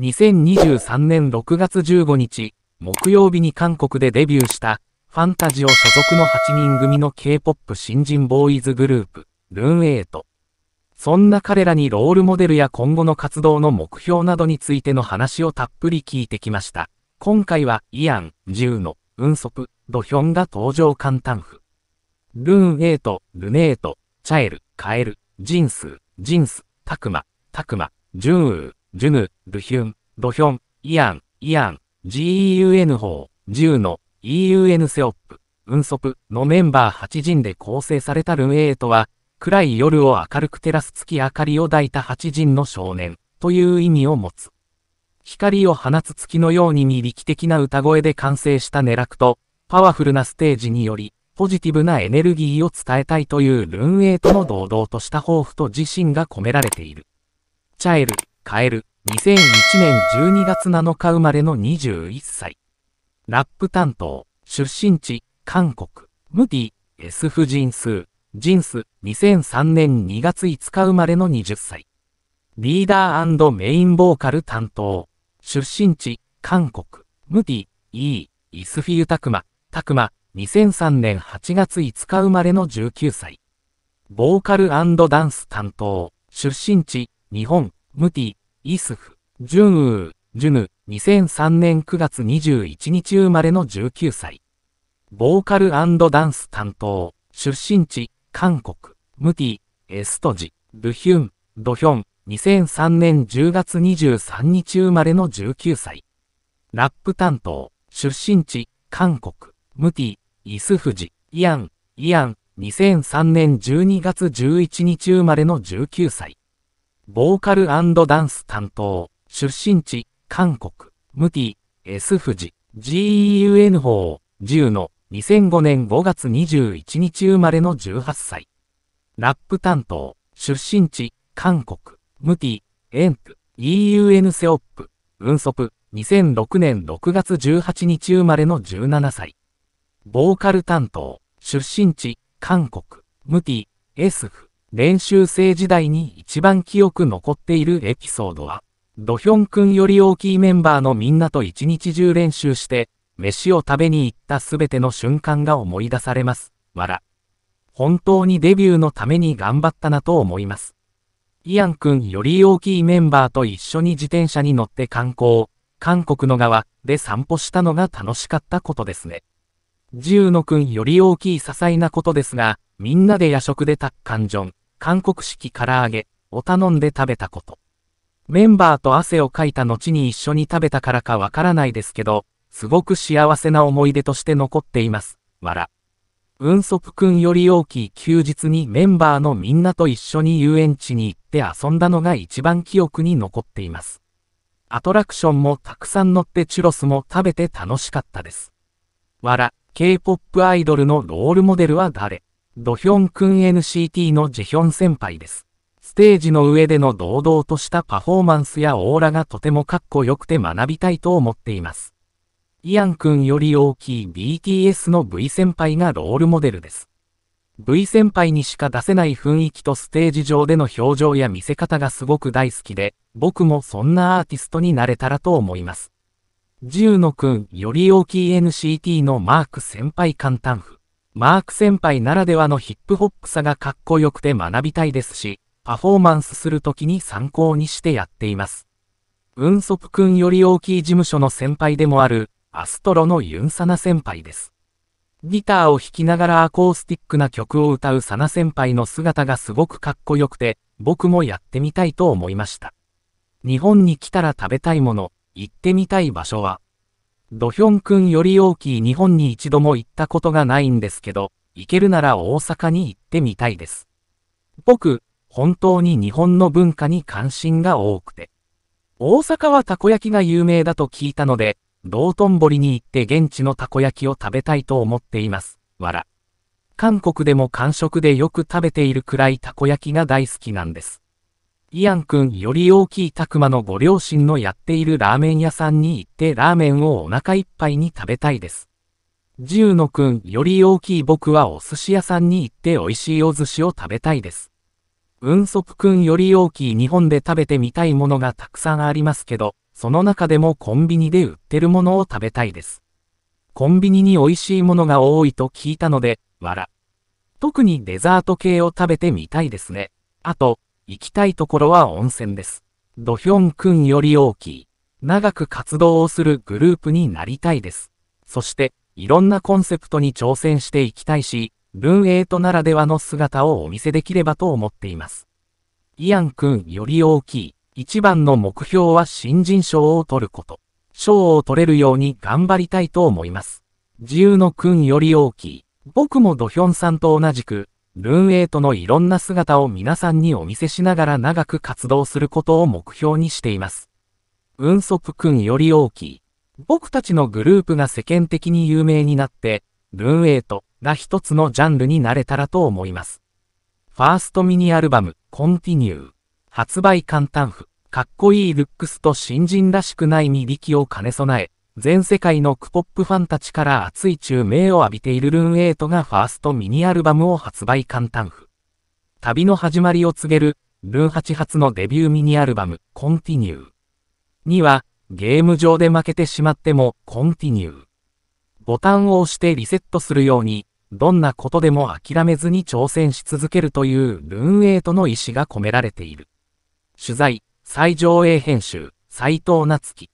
2023年6月15日、木曜日に韓国でデビューした、ファンタジオ所属の8人組の K-POP 新人ボーイズグループ、ルーンエイト。そんな彼らにロールモデルや今後の活動の目標などについての話をたっぷり聞いてきました。今回は、イアン、ジューノ、ウンソプ、ドヒョンが登場簡単譜。ルーンエイト、ルネート、チャエル、カエル、ジンスジンス、タクマ、タクマ、ジュンウー、ジュヌ、ルヒュン、ドヒョン、イアン、イアン、GEUN 法、ジューの EUN セオップ、ウンソプのメンバー8人で構成されたルンエイトは、暗い夜を明るく照らす月明かりを抱いた8人の少年という意味を持つ。光を放つ月のように魅力的な歌声で完成したネラクと、パワフルなステージにより、ポジティブなエネルギーを伝えたいというルンエイトの堂々とした抱負と自身が込められている。チャエルカエル2001年12月7日生まれの21歳。ラップ担当、出身地、韓国、ムディ、S 婦人数、ジンス、2003年2月5日生まれの20歳。リーダーメインボーカル担当、出身地、韓国、ムディ、E、イスフィユタクマ、タクマ、2003年8月5日生まれの19歳。ボーカルダンス担当、出身地、日本、ムティ、イスフ、ジュンウー、ジュヌ、2003年9月21日生まれの19歳。ボーカルダンス担当、出身地、韓国、ムティ、エストジ、ルヒュン、ドヒョン、2003年10月23日生まれの19歳。ラップ担当、出身地、韓国、ムティ、イスフジ、イアン、イアン、2003年12月11日生まれの19歳。ボーカルダンス担当、出身地、韓国、ムティ、S 富士、GEUN 法、10の2005年5月21日生まれの18歳。ラップ担当、出身地、韓国、ムティ、エンプ、EUN セオップ、運速、2006年6月18日生まれの17歳。ボーカル担当、出身地、韓国、ムティ、エスフ、練習生時代に一番記憶残っているエピソードは、ドヒョン君より大きいメンバーのみんなと一日中練習して、飯を食べに行ったすべての瞬間が思い出されます。わら。本当にデビューのために頑張ったなと思います。イアン君より大きいメンバーと一緒に自転車に乗って観光、韓国の側で散歩したのが楽しかったことですね。十く君より大きい些細なことですが、みんなで夜食でタッカンジョン、韓国式唐揚げを頼んで食べたこと。メンバーと汗をかいた後に一緒に食べたからかわからないですけど、すごく幸せな思い出として残っています。わら。うんそぷくんより大きい休日にメンバーのみんなと一緒に遊園地に行って遊んだのが一番記憶に残っています。アトラクションもたくさん乗ってチュロスも食べて楽しかったです。わら、K-POP アイドルのロールモデルは誰ドヒョン君 NCT のジヒョン先輩です。ステージの上での堂々としたパフォーマンスやオーラがとてもかっこよくて学びたいと思っています。イアン君より大きい BTS の V 先輩がロールモデルです。V 先輩にしか出せない雰囲気とステージ上での表情や見せ方がすごく大好きで、僕もそんなアーティストになれたらと思います。ーノくん、より大きい NCT のマーク先輩簡単譜。マーク先輩ならではのヒップホップさがかっこよくて学びたいですし、パフォーマンスするときに参考にしてやっています。ウンソプんより大きい事務所の先輩でもある、アストロのユンサナ先輩です。ギターを弾きながらアコースティックな曲を歌うサナ先輩の姿がすごくかっこよくて、僕もやってみたいと思いました。日本に来たら食べたいもの、行ってみたい場所は、ドヒョン君より大きい日本に一度も行ったことがないんですけど、行けるなら大阪に行ってみたいです。僕、本当に日本の文化に関心が多くて。大阪はたこ焼きが有名だと聞いたので、道頓堀に行って現地のたこ焼きを食べたいと思っています。わら。韓国でも完食でよく食べているくらいたこ焼きが大好きなんです。イアン君より大きいタクマのご両親のやっているラーメン屋さんに行ってラーメンをお腹いっぱいに食べたいです。ジューノ君より大きい僕はお寿司屋さんに行って美味しいお寿司を食べたいです。ウンソプ君より大きい日本で食べてみたいものがたくさんありますけど、その中でもコンビニで売ってるものを食べたいです。コンビニに美味しいものが多いと聞いたので、わら。特にデザート系を食べてみたいですね。あと、行きたいところは温泉です。ドヒョン君より大きい、長く活動をするグループになりたいです。そして、いろんなコンセプトに挑戦していきたいし、ル英エトならではの姿をお見せできればと思っています。イアン君より大きい、一番の目標は新人賞を取ること。賞を取れるように頑張りたいと思います。自由の君より大きい。僕もドヒョンさんと同じく、ルーンエイトのいろんな姿を皆さんにお見せしながら長く活動することを目標にしています。ウンソプ君より大きい。僕たちのグループが世間的に有名になって、ルーンエイトが一つのジャンルになれたらと思います。ファーストミニアルバム、コンティニュー。発売簡単譜、かっこいいルックスと新人らしくない未力を兼ね備え、全世界のクポップファンたちから熱い注目を浴びているルーン8がファーストミニアルバムを発売簡単譜。旅の始まりを告げる、ルーン8発のデビューミニアルバム、コンティニュー。には、ゲーム上で負けてしまっても、コンティニュー。ボタンを押してリセットするように、どんなことでも諦めずに挑戦し続けるというルーン8の意思が込められている。取材、最上映編集、斎藤夏樹。